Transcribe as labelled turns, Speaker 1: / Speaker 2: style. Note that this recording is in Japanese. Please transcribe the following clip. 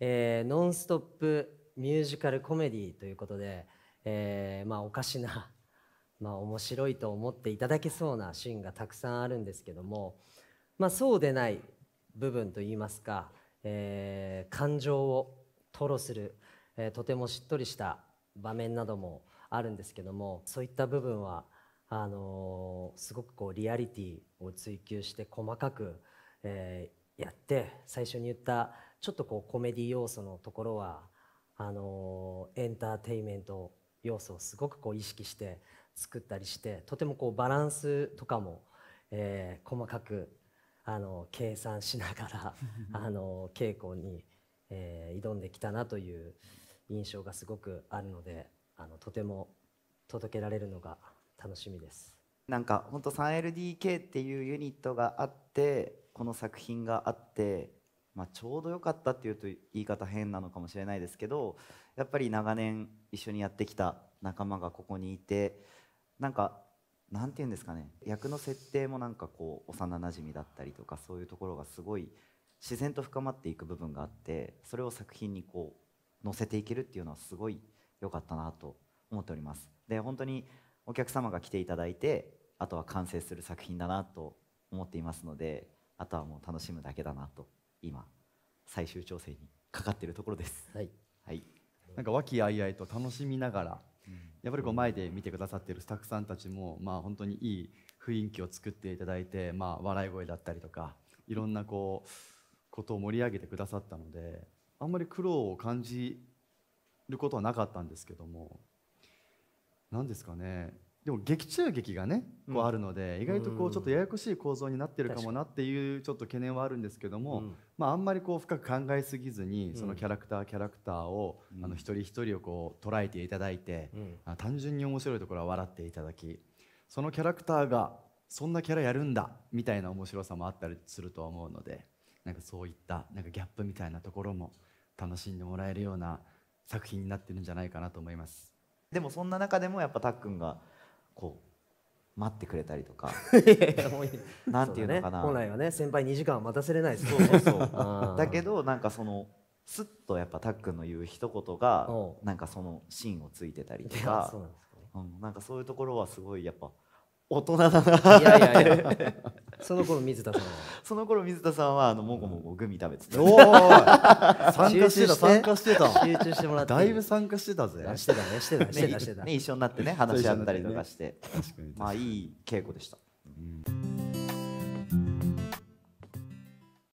Speaker 1: えー、ノンストップミュージカルコメディということで、えー、まあ、おかしな、まあ、面白いと思っていただけそうなシーンがたくさんあるんですけども、まあ、そうでない部分といいますか、えー、感情を吐露する、えとてもしっとりした場面などもあるんですけどもそういった部分はあのすごくこうリアリティを追求して細かく、えやって最初に言ったちょっとこうコメディ要素のところはあのエンターテインメント要素をすごくこう意識して作ったりしてとてもこうバランスとかも、えー、細かくあの計算しながら あの稽古に、えー、挑んできたなという印象がすごくあるのであのとても届けられるのが楽しみです。
Speaker 2: なんか本当 3LDK っていうユニットがあってこの作品があってまあ、ちょうど良かったっていうと言い方変なのかもしれないですけどやっぱり長年一緒にやってきた仲間がここにいてなんかなんて言うんですかね役の設定もなんかこう幼なじみだったりとかそういうところがすごい自然と深まっていく部分があってそれを作品にこう乗せていけるっていうのはすごい良かったなと思っておりますで本当にお客様が来ていただいてあとは完成する作品だなと思っていますのであとはもう楽しむだけだなと今最終調整にかかっているところです。はい、はい、
Speaker 3: なんか和気あいあいと楽しみながら、うん、やっぱりこう前で見てくださっているスタッフさんたちも、まあ、本当にいい雰囲気を作っていただいて、まあ、笑い声だったりとかいろんなこうことを盛り上げてくださったのであんまり苦労を感じることはなかったんですけども何ですかねでも劇中劇がねこうあるので、うん、意外とこうちょっとややこしい構造になってるかもなっていうちょっと懸念はあるんですけども、うん、まあ、あんまりこう深く考えすぎずにそのキャラクターキャラクターを、うん、あの一人一人をこう捉えていただいて、単純に面白いところは笑っていただきそのキャラクターがそんなキャラやるんだみたいな面白さもあったりするとは思うのでなんかそういったなんかギャップみたいなところも楽しんでもらえるような
Speaker 2: 作品になってるんじゃないかなと思います。でもそんな中でもやっぱたっくんがこう待ってくれたりとか なんていうのかな、ね、本来は
Speaker 1: ね先輩2時間は待たせれないですそうそうそ
Speaker 2: う だけどなんかそのすっとやっぱたっくんの言う一言がなんかその芯をついてたりとか、ねうん、なんかそういうところはすごいやっぱ。大人だないやいやいやその頃水田さんは その頃水田さんはあのもごもごグミ食べてた、おお参加してた参加してた集中してもらってだいぶ参加してたぜしてたねしてたしてた してた、ね、一緒になってね話し合ったりとかして、
Speaker 3: まあいい稽古でした、うん